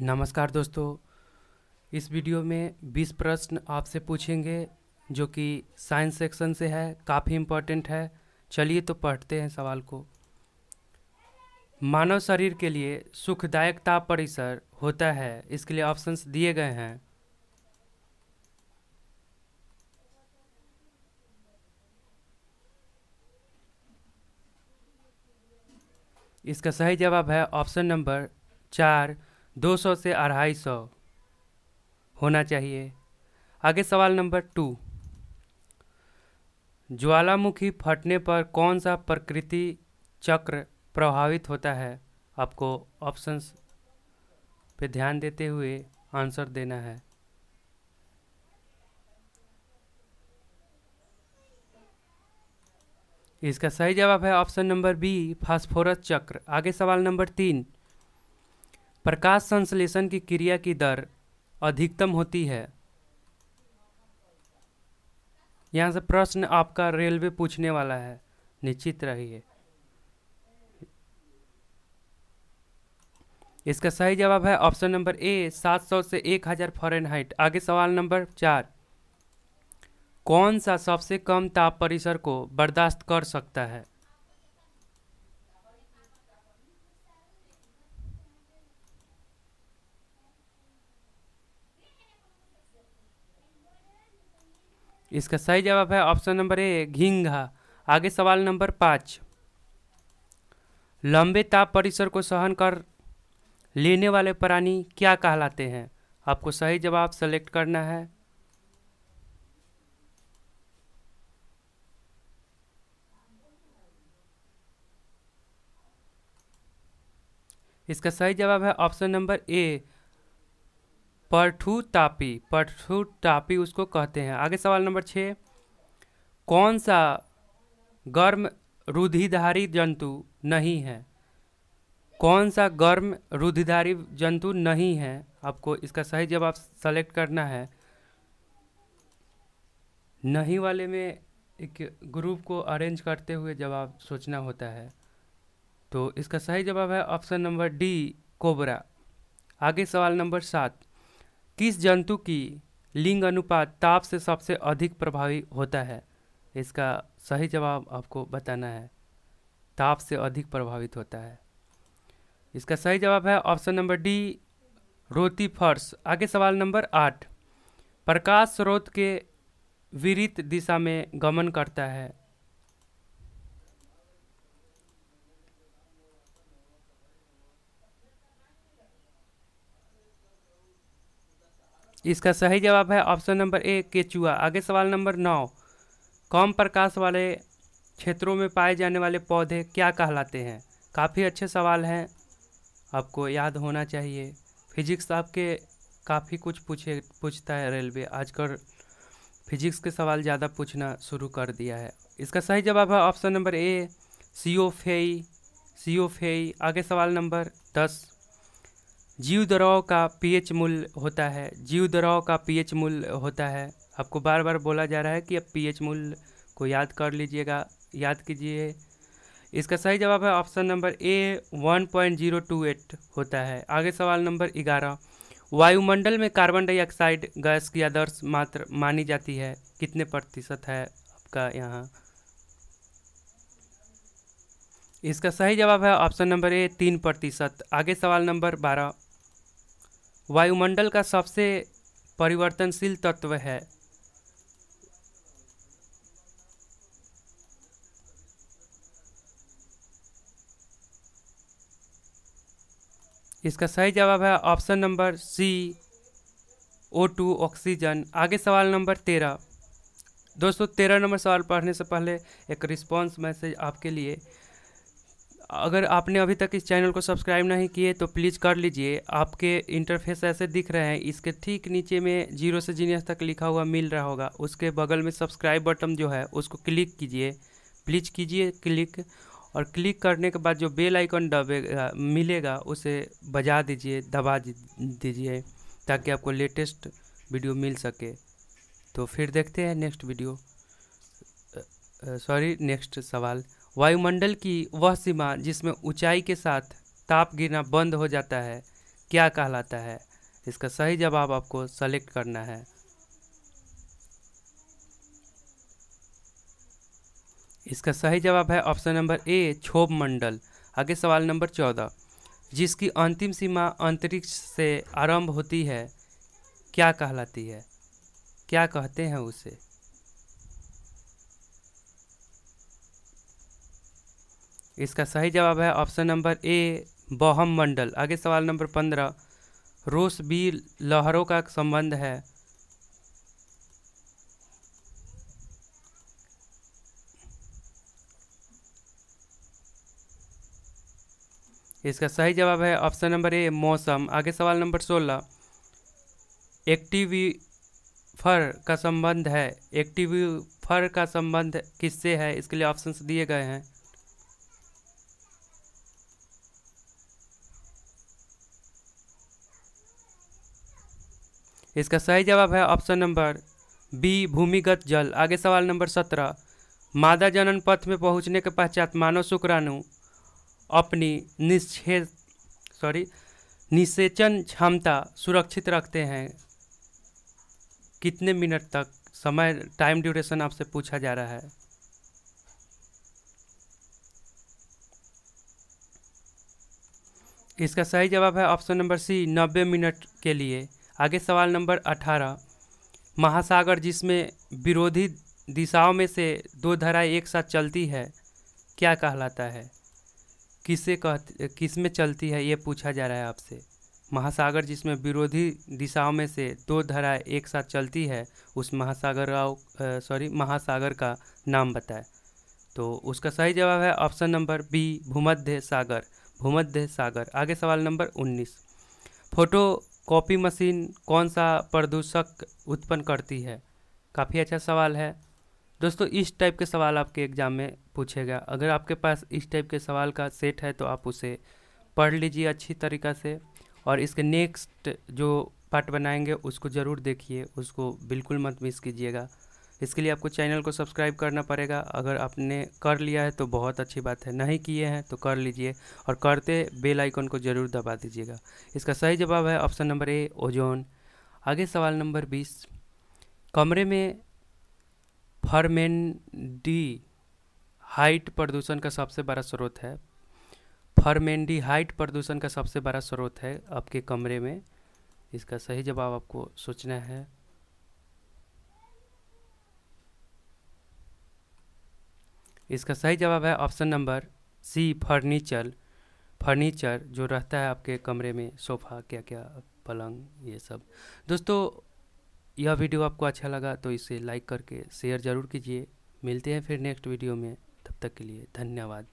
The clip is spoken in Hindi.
नमस्कार दोस्तों इस वीडियो में 20 प्रश्न आपसे पूछेंगे जो कि साइंस सेक्शन से है काफ़ी इम्पोर्टेंट है चलिए तो पढ़ते हैं सवाल को मानव शरीर के लिए सुखदायक ताप परिसर होता है इसके लिए ऑप्शंस दिए गए हैं इसका सही जवाब है ऑप्शन नंबर चार 200 से अढ़ाई सौ होना चाहिए आगे सवाल नंबर टू ज्वालामुखी फटने पर कौन सा प्रकृति चक्र प्रभावित होता है आपको ऑप्शंस पे ध्यान देते हुए आंसर देना है इसका सही जवाब है ऑप्शन नंबर बी फास्फोरस चक्र आगे सवाल नंबर तीन प्रकाश संश्लेषण की क्रिया की दर अधिकतम होती है यहाँ से प्रश्न आपका रेलवे पूछने वाला है निश्चित रहिए इसका सही जवाब है ऑप्शन नंबर ए 700 से 1000 फॉरेनहाइट आगे सवाल नंबर चार कौन सा सबसे कम ताप परिसर को बर्दाश्त कर सकता है इसका सही जवाब है ऑप्शन नंबर ए घींघा आगे सवाल नंबर पाँच लंबे ताप परिसर को सहन कर लेने वाले प्राणी क्या कहलाते हैं आपको सही जवाब सेलेक्ट करना है इसका सही जवाब है ऑप्शन नंबर ए परठू तापी परठू तापी उसको कहते हैं आगे सवाल नंबर छः कौन सा गर्म रुधिधारी जंतु नहीं है कौन सा गर्म रुधिधारी जंतु नहीं है आपको इसका सही जवाब सेलेक्ट करना है नहीं वाले में एक ग्रुप को अरेंज करते हुए जवाब सोचना होता है तो इसका सही जवाब है ऑप्शन नंबर डी कोबरा आगे सवाल नंबर सात किस जंतु की लिंग अनुपात ताप से सबसे अधिक प्रभावी होता है इसका सही जवाब आपको बताना है ताप से अधिक प्रभावित होता है इसका सही जवाब है ऑप्शन नंबर डी रोती फर्श आगे सवाल नंबर आठ प्रकाश स्रोत के विरित दिशा में गमन करता है इसका सही जवाब है ऑप्शन नंबर ए केचुआ आगे सवाल नंबर नौ कम प्रकाश वाले क्षेत्रों में पाए जाने वाले पौधे क्या कहलाते हैं काफ़ी अच्छे सवाल हैं आपको याद होना चाहिए फिजिक्स आपके काफ़ी कुछ पूछे पूछता है रेलवे आजकल फिजिक्स के सवाल ज़्यादा पूछना शुरू कर दिया है इसका सही जवाब है option number A C O फेई सी ओ फेई आगे सवाल नंबर दस जीव दराव का पीएच मूल्य होता है जीव दराव का पीएच मूल्य होता है आपको बार बार बोला जा रहा है कि अब पीएच मूल्य को याद कर लीजिएगा याद कीजिए इसका सही जवाब है ऑप्शन नंबर ए 1.028 होता है आगे सवाल नंबर ग्यारह वायुमंडल में कार्बन डाइऑक्साइड गैस की आदर्श मात्र मानी जाती है कितने प्रतिशत है आपका यहाँ इसका सही जवाब है ऑप्शन नंबर ए तीन प्रतिशत आगे सवाल नंबर बारह वायुमंडल का सबसे परिवर्तनशील तत्व है इसका सही जवाब है option number C O two oxygen आगे सवाल नंबर तेरह दोस्तों तेरह नंबर सवाल पढ़ने से पहले एक रिस्पांस मैसेज आपके लिए अगर आपने अभी तक इस चैनल को सब्सक्राइब नहीं किए तो प्लीज़ कर लीजिए आपके इंटरफेस ऐसे दिख रहे हैं इसके ठीक नीचे में जीरो से जीनियस तक लिखा हुआ मिल रहा होगा उसके बगल में सब्सक्राइब बटन जो है उसको क्लिक कीजिए प्लीज़ कीजिए क्लिक और क्लिक करने के बाद जो बेल आइकन दबेगा मिलेगा उसे बजा दीजिए दबा दीजिए ताकि आपको लेटेस्ट वीडियो मिल सके तो फिर देखते हैं नेक्स्ट वीडियो सॉरी नेक्स्ट सवाल वायुमंडल की वह सीमा जिसमें ऊंचाई के साथ ताप गिरना बंद हो जाता है क्या कहलाता है इसका सही जवाब आपको सेलेक्ट करना है इसका सही जवाब है ऑप्शन नंबर ए क्षोभ मंडल आगे सवाल नंबर चौदह जिसकी अंतिम सीमा अंतरिक्ष से आरंभ होती है क्या कहलाती है क्या कहते हैं उसे इसका सही जवाब है ऑप्शन नंबर ए बहम मंडल आगे सवाल नंबर पंद्रह रोस बी लहरों का संबंध है इसका सही जवाब है ऑप्शन नंबर ए मौसम आगे सवाल नंबर सोलह एक्टिवी फर का संबंध है फर का संबंध किससे है इसके लिए ऑप्शंस दिए गए हैं इसका सही जवाब है ऑप्शन नंबर बी भूमिगत जल आगे सवाल नंबर सत्रह मादा जनन पथ में पहुंचने के पश्चात मानव शुक्राणु अपनी निश्चे सॉरी निषेचन क्षमता सुरक्षित रखते हैं कितने मिनट तक समय टाइम ड्यूरेशन आपसे पूछा जा रहा है इसका सही जवाब है ऑप्शन नंबर सी नब्बे मिनट के लिए आगे सवाल नंबर अठारह महासागर जिसमें विरोधी दिशाओं में से दो धाराएं एक साथ चलती है क्या कहलाता है किसे कह किस में चलती है ये पूछा जा रहा है आपसे महासागर जिसमें विरोधी दिशाओं में से दो धाराएं एक साथ चलती है उस महासागर का सॉरी महासागर का नाम बताएं तो उसका सही जवाब है ऑप्शन नंबर बी भूमध्य सागर भूमध्य सागर आगे सवाल नंबर उन्नीस फोटो कॉपी मशीन कौन सा प्रदूषक उत्पन्न करती है काफ़ी अच्छा सवाल है दोस्तों इस टाइप के सवाल आपके एग्ज़ाम में पूछेगा अगर आपके पास इस टाइप के सवाल का सेट है तो आप उसे पढ़ लीजिए अच्छी तरीक़ा से और इसके नेक्स्ट जो पार्ट बनाएंगे उसको ज़रूर देखिए उसको बिल्कुल मत मिस कीजिएगा इसके लिए आपको चैनल को सब्सक्राइब करना पड़ेगा अगर आपने कर लिया है तो बहुत अच्छी बात है नहीं किए हैं तो कर लीजिए और करते बेल आइकन को ज़रूर दबा दीजिएगा इसका सही जवाब है ऑप्शन नंबर ए ओजोन आगे सवाल नंबर बीस कमरे में फर्मेन डी हाइट प्रदूषण का सबसे बड़ा स्रोत है फर्मेंडी हाइट प्रदूषण का सबसे बड़ा स्रोत है आपके कमरे में इसका सही जवाब आपको सोचना है इसका सही जवाब है option number C furniture furniture जो रहता है आपके कमरे में सोफ़ा क्या क्या पलंग ये सब दोस्तों यह वीडियो आपको अच्छा लगा तो इसे लाइक करके शेयर ज़रूर कीजिए मिलते हैं फिर नेक्स्ट वीडियो में तब तक के लिए धन्यवाद